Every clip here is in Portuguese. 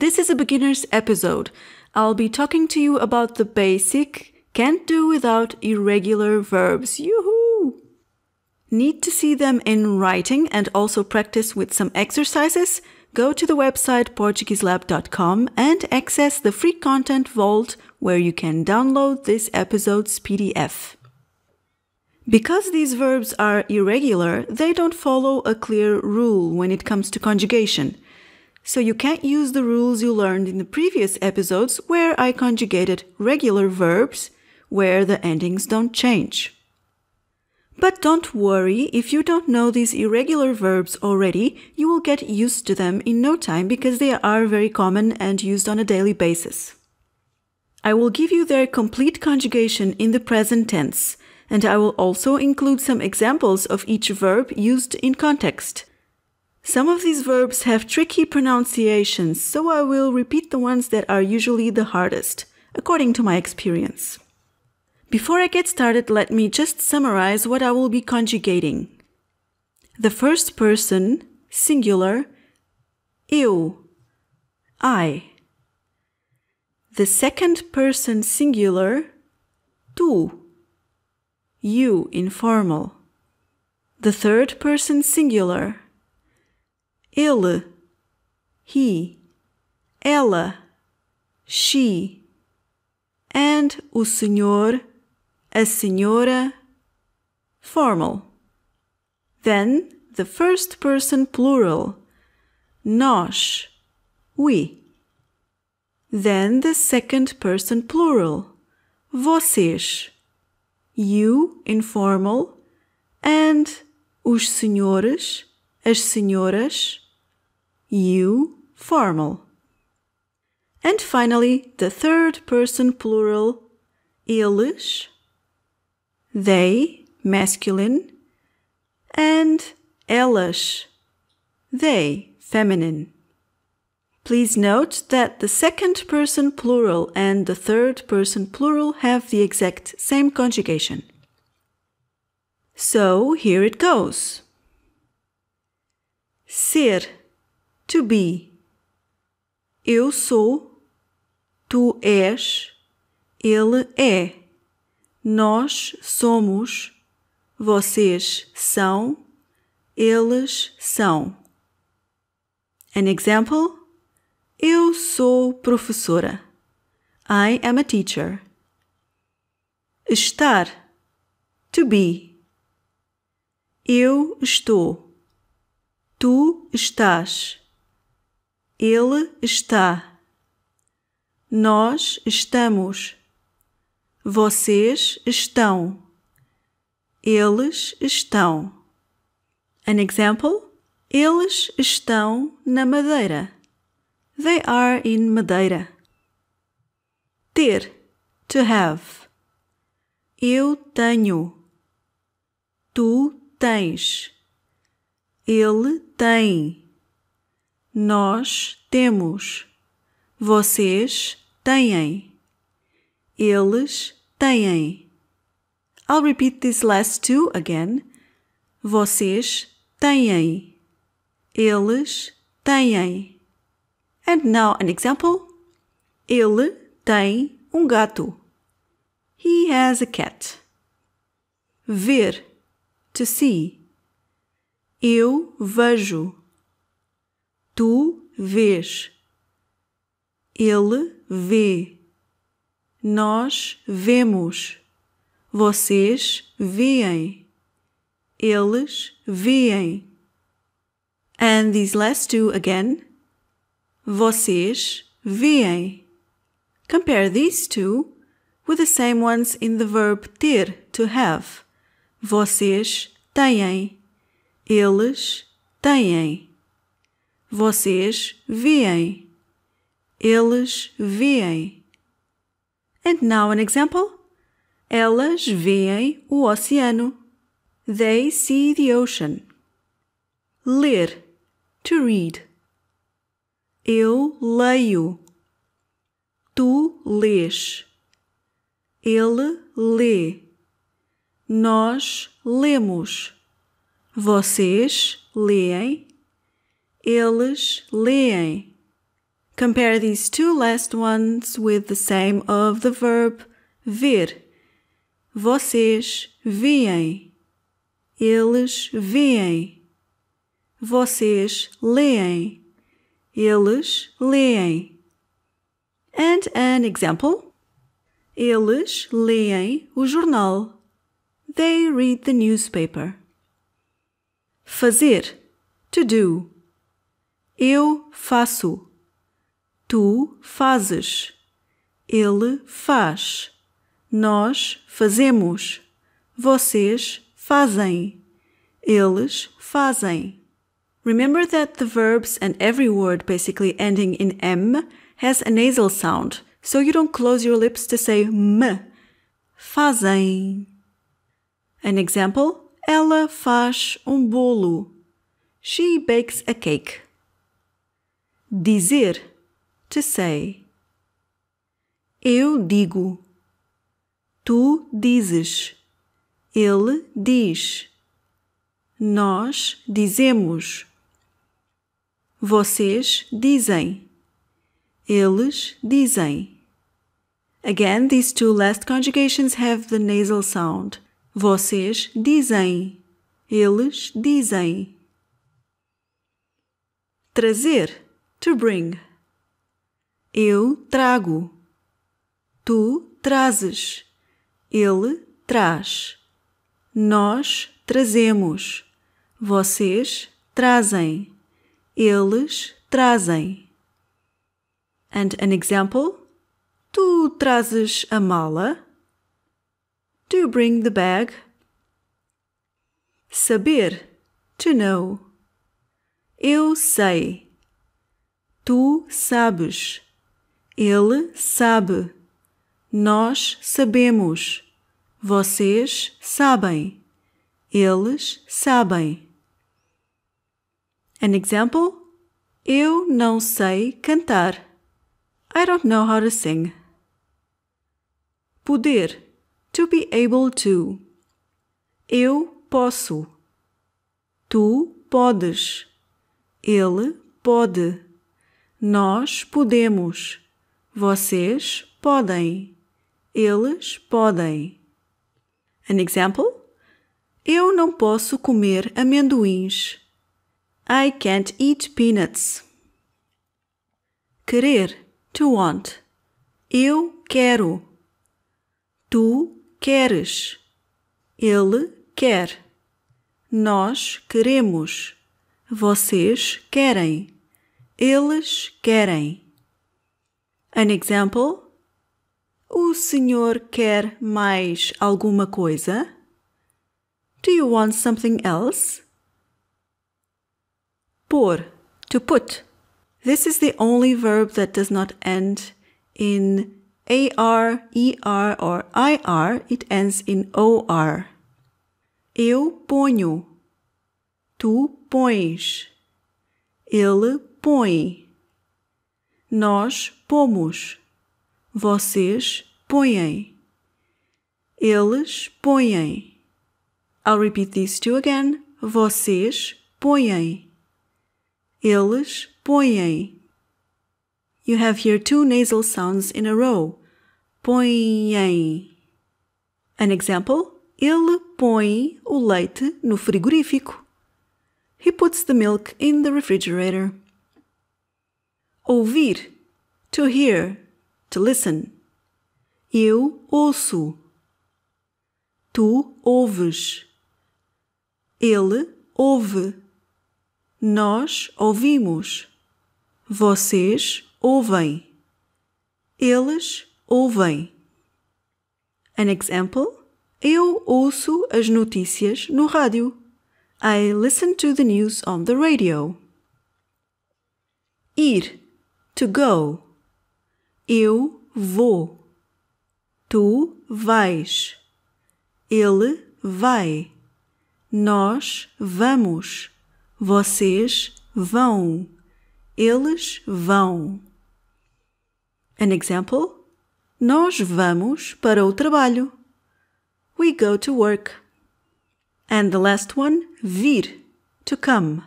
This is a beginner's episode. I'll be talking to you about the basic can't do without irregular verbs. Yoo-hoo! Need to see them in writing and also practice with some exercises? Go to the website PortugueseLab.com and access the free content vault where you can download this episode's PDF. Because these verbs are irregular, they don't follow a clear rule when it comes to conjugation so you can't use the rules you learned in the previous episodes where I conjugated regular verbs where the endings don't change. But don't worry, if you don't know these irregular verbs already, you will get used to them in no time because they are very common and used on a daily basis. I will give you their complete conjugation in the present tense, and I will also include some examples of each verb used in context some of these verbs have tricky pronunciations, so I will repeat the ones that are usually the hardest, according to my experience. Before I get started, let me just summarize what I will be conjugating. The first person, singular, eu, I. The second person singular, tu, you, informal. The third person singular, ele, he, ela, she, and o senhor, a senhora, formal. Then the first person plural, nós, we. Then the second person plural, vocês, you, informal, and os senhores, as senhoras, you formal. And finally, the third person plural, ilish. they, masculine, and elish, they, feminine. Please note that the second person plural and the third person plural have the exact same conjugation. So here it goes. Ser to be. Eu sou, tu és, ele é. Nós somos, vocês são, eles são. An example: Eu sou professora. I am a teacher. Estar. To be. Eu estou. Tu estás. Ele está. Nós estamos. Vocês estão. Eles estão. An example: Eles estão na Madeira. They are in Madeira. Ter. To have. Eu tenho. Tu tens. Ele tem. Nós temos. Vocês têm. Eles têm. I'll repeat these last two again. Vocês têm. Eles têm. And now an example. Ele tem um gato. He has a cat. Ver. To see. Eu vejo. Tu vês. Ele vê. Nós vemos. Vocês veem. Eles veem. And these last two again. Vocês veem. Compare these two with the same ones in the verb ter, to have. Vocês têm. Eles têm. Vocês veem. Eles veem. And now an example. Elas veem o oceano. They see the ocean. Ler. To read. Eu leio. Tu lês. Ele lê. Nós lemos. Vocês leem. eles leem. Compare these two last ones with the same of the verb vir. Vocês veem. Eles veem. Vocês leem. Eles leem. And an example. Eles leem o jornal. They read the newspaper. Fazer. To do. Eu faço. Tu fazes. Ele faz. Nós fazemos. Vocês fazem. Eles fazem. Remember that the verbs and every word basically ending in m has a nasal sound, so you don't close your lips to say m. Fazem. An example: Ela faz um bolo. She bakes a cake. Dizer, to say. Eu digo. Tu dizes. Ele diz. Nós dizemos. Vocês dizem. Eles dizem. Again, these two last conjugations have the nasal sound. Vocês dizem. Eles dizem. Trazer to bring. Eu trago. Tu trazes. Ele traz. Nós trazemos. Vocês trazem. Eles trazem. And an example? Tu trazes a mala? Do you bring the bag? Saber. To know. Eu sei. Tu sabes. Ele sabe. Nós sabemos. Vocês sabem. Eles sabem. An example: Eu não sei cantar. I don't know how to sing. Poder. To be able to. Eu posso. Tu podes. Ele pode. Nós podemos. Vocês podem. Eles podem. An example? Eu não posso comer amendoins. I can't eat peanuts. Querer, to want. Eu quero. Tu queres. Ele quer. Nós queremos. Vocês querem. Eles querem. An example: O senhor quer mais alguma coisa? Do you want something else? Por, to put. This is the only verb that does not end in AR, ER, or IR. It ends in OR. Eu ponho. Tu pões. Ele põe. Nós pomos. Vocês põem. Eles põem. I'll repeat this to you again. Vocês põem. Eles põem. You have here two nasal sounds in a row. Põem. An example: Ele põe o leite no frigorífico. He puts the milk in the refrigerator ouvir, to hear, to listen. Eu ouço. Tu ouves. Ele ouve. Nós ouvimos. Vocês ouvem. Eles ouvem. An example: Eu ouço as notícias no rádio. I listen to the news on the radio. Ir to go. Eu vou. Tu vais. Ele vai. Nós vamos. Vocês vão. Eles vão. An example: Nós vamos para o trabalho. We go to work. And the last one: vir, to come.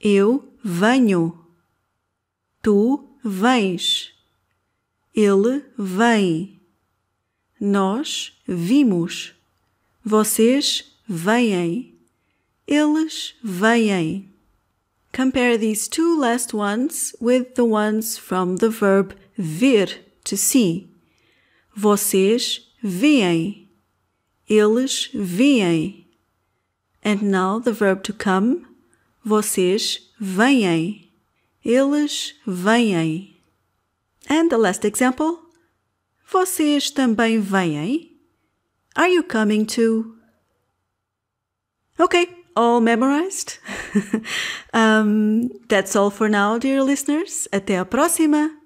Eu venho. Tu vens. Ele vem. Nós vimos. Vocês vêm. Eles vêm. Compare these two last ones with the ones from the verb vir, to see. Vocês veem. Eles veem. And now the verb to come. Vocês vêm. Eles vêm. And the last example. Vocês também vêm? Are you coming to? Okay, all memorized. um, that's all for now, dear listeners. Até a próxima!